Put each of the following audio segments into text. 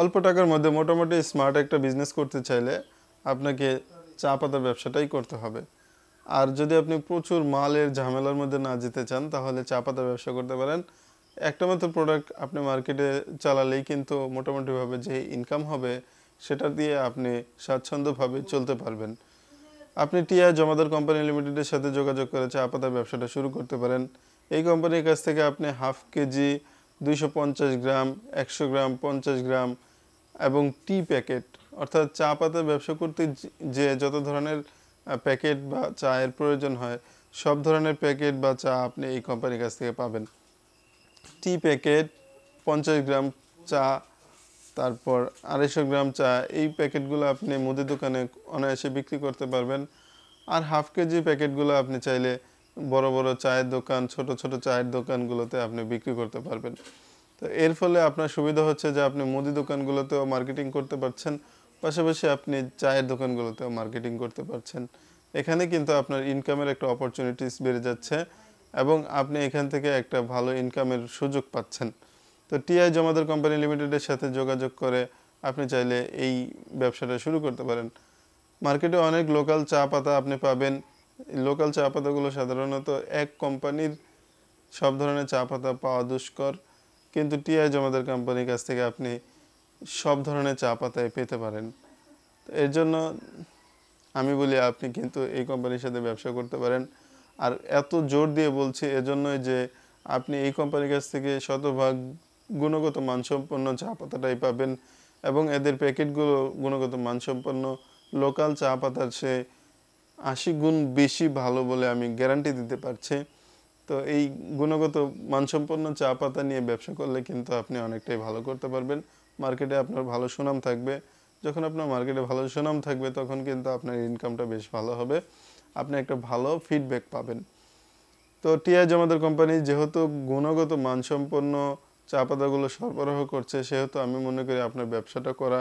অল্প টাকার মধ্যে মোটামুটি স্মার্ট একটা বিজনেস করতে চাইলে আপনাকে চা পাতার ব্যবসাটাই করতে হবে আর যদি আপনি প্রচুর মালের ঝামেলার মধ্যে না যেতে চান তাহলে চা পাতার ব্যবসা করতে পারেন একটা মাত্র প্রোডাক্ট আপনি মার্কেটে চালালেই কিন্তু মোটামুটিভাবে যে ইনকাম হবে সেটা দিয়ে আপনি স্বাচ্ছন্দ্যভাবে চলতে পারবেন আপনি টিয়া জমাদার কোম্পানি লিমিটেডের সাথে যোগাযোগ করে চা পাতার ব্যবসাটা শুরু করতে পারেন এই কোম্পানির কাছ থেকে আপনি হাফ কেজি দুইশো গ্রাম একশো গ্রাম পঞ্চাশ গ্রাম এবং টি প্যাকেট অর্থাৎ চা পাতার ব্যবসা করতে যে যত ধরনের প্যাকেট বা চায়ের প্রয়োজন হয় সব ধরনের প্যাকেট বা চা আপনি এই কোম্পানির কাছ থেকে পাবেন টি প্যাকেট পঞ্চাশ গ্রাম চা তারপর আড়াইশো গ্রাম চা এই প্যাকেটগুলো আপনি মুদি দোকানে অনায়াসে বিক্রি করতে পারবেন আর হাফ কেজি প্যাকেটগুলো আপনি চাইলে বড় বড় চায়ের দোকান ছোট ছোট চায়ের দোকানগুলোতে আপনি বিক্রি করতে পারবেন তো এর ফলে আপনার সুবিধা হচ্ছে যে আপনি মুদি দোকানগুলোতেও মার্কেটিং করতে পারছেন পাশাপাশি আপনি চায়ের দোকানগুলোতেও মার্কেটিং করতে পারছেন এখানে কিন্তু আপনার ইনকামের একটা অপরচুনিটিস বেড়ে যাচ্ছে এবং আপনি এখান থেকে একটা ভালো ইনকামের সুযোগ পাচ্ছেন তো টিআই জমাদার কোম্পানি লিমিটেডের সাথে যোগাযোগ করে আপনি চাইলে এই ব্যবসাটা শুরু করতে পারেন মার্কেটে অনেক লোকাল চা পাতা আপনি পাবেন লোকাল চা পাতাগুলো সাধারণত এক কোম্পানির সব ধরনের চা পাতা পাওয়া দুষ্কর কিন্তু টিআই জমাদের কোম্পানির কাছ থেকে আপনি সব ধরনের চা পাতায় পেতে পারেন এর জন্য আমি বলি আপনি কিন্তু এই কোম্পানির সাথে ব্যবসা করতে পারেন আর এত জোর দিয়ে বলছি এজন্যই যে আপনি এই কোম্পানির কাছ থেকে শতভাগ গুণগত মানসম্পন্ন চা পাতাটাই পাবেন এবং এদের প্যাকেটগুলো গুণগত মানসম্পন্ন লোকাল চা পাতার সে আশি গুণ বেশি ভালো বলে আমি গ্যারান্টি দিতে পারছি তো এই গুণগত মানসম্পন্ন চা পাতা নিয়ে ব্যবসা করলে কিন্তু আপনি অনেকটাই ভালো করতে পারবেন মার্কেটে আপনার ভালো সুনাম থাকবে যখন আপনার মার্কেটে ভালো সুনাম থাকবে তখন কিন্তু আপনার ইনকামটা বেশ ভালো হবে আপনি একটা ভালো ফিডব্যাক পাবেন তো টিআই জমাদার কোম্পানি যেহেতু গুণগত মানসম্পন্ন চা পাতাগুলো সরবরাহ করছে সেহেতু আমি মনে করি আপনার ব্যবসাটা করা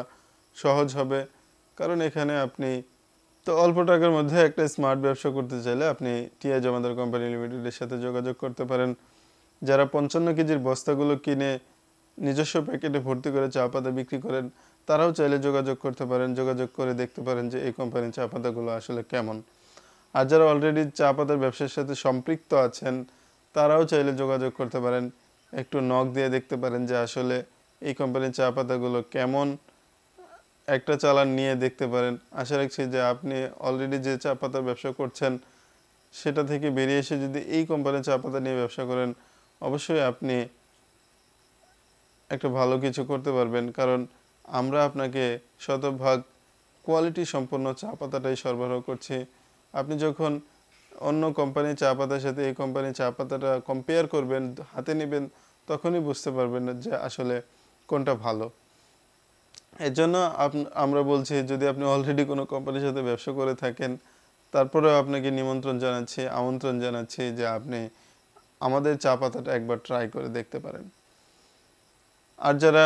সহজ হবে কারণ এখানে আপনি তো অল্প টাকার মধ্যে একটা স্মার্ট ব্যবসা করতে চাইলে আপনি টিয়া জমাদার কোম্পানি লিমিটেডের সাথে যোগাযোগ করতে পারেন যারা পঞ্চান্ন কেজির বস্তাগুলো কিনে নিজস্ব প্যাকেটে ভর্তি করে চা পাতা বিক্রি করেন তারাও চাইলে যোগাযোগ করতে পারেন যোগাযোগ করে দেখতে পারেন যে এই কোম্পানির চা পাতাগুলো আসলে কেমন আর যারা অলরেডি চা পাতার ব্যবসার সাথে সম্পৃক্ত আছেন তারাও চাইলে যোগাযোগ করতে পারেন একটু নখ দিয়ে দেখতে পারেন যে আসলে এই কোম্পানির চা পাতাগুলো কেমন একটা চালান নিয়ে দেখতে পারেন আশা রাখছি যে আপনি অলরেডি যে চা পাতার ব্যবসা করছেন সেটা থেকে বেরিয়ে এসে যদি এই কোম্পানির চা পাতা নিয়ে ব্যবসা করেন অবশ্যই আপনি একটা ভালো কিছু করতে পারবেন কারণ আমরা আপনাকে শতভাগ কোয়ালিটি সম্পন্ন চা পাতাটাই সরবরাহ করছি আপনি যখন অন্য কোম্পানির চা পাতার সাথে এই কোম্পানির চা পাতাটা কম্পেয়ার করবেন হাতে নেবেন তখনই বুঝতে পারবেন যে আসলে কোনটা ভালো এর জন্য আমরা বলছি যদি আপনি অলরেডি কোনো কোম্পানির সাথে ব্যবসা করে থাকেন তারপরেও আপনাকে নিমন্ত্রণ জানাচ্ছি আমন্ত্রণ জানাচ্ছি যে আপনি আমাদের চা পাতাটা একবার ট্রাই করে দেখতে পারেন আর যারা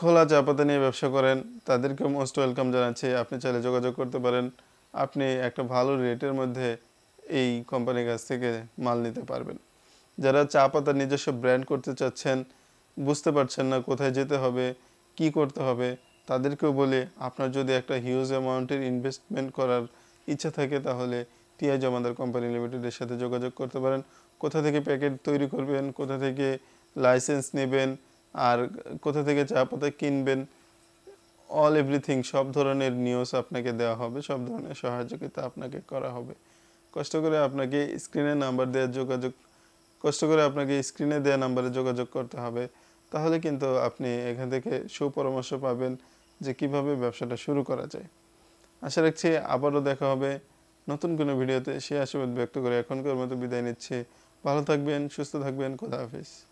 খোলা চা পাতা নিয়ে ব্যবসা করেন তাদেরকে মোস্ট ওয়েলকাম জানাচ্ছি আপনি চাইলে যোগাযোগ করতে পারেন আপনি একটা ভালো রেটের মধ্যে এই কোম্পানির কাছ থেকে মাল নিতে পারবেন যারা চা পাতার নিজস্ব ব্র্যান্ড করতে চাচ্ছেন বুঝতে পারছেন না কোথায় যেতে হবে কি করতে হবে তাদেরকেও বলে আপনার যদি একটা হিউজ অ্যামাউন্টের ইনভেস্টমেন্ট করার ইচ্ছা থাকে তাহলে টিয়া জমাদার কোম্পানি লিমিটেডের সাথে যোগাযোগ করতে পারেন কোথা থেকে প্যাকেট তৈরি করবেন কোথা থেকে লাইসেন্স নেবেন আর কোথা থেকে চা পাতা কিনবেন অল এভরিথিং সব ধরনের নিউজ আপনাকে দেওয়া হবে সব ধরনের সহযোগিতা আপনাকে করা হবে কষ্ট করে আপনাকে স্ক্রিনে নাম্বার দেওয়ার যোগাযোগ কষ্ট করে আপনাকে স্ক্রিনে দেওয়া নাম্বারে যোগাযোগ করতে হবে তাহলে কিন্তু আপনি এখান থেকে সুপরামর্শ পাবেন যে কিভাবে ব্যবসাটা শুরু করা যায় আশা রাখছি আবারও দেখা হবে নতুন কোনো ভিডিওতে সে আশীর্বাদ ব্যক্ত করে এখনকার মতো বিদায় নিচ্ছে ভালো থাকবেন সুস্থ থাকবেন খোদা হাফিজ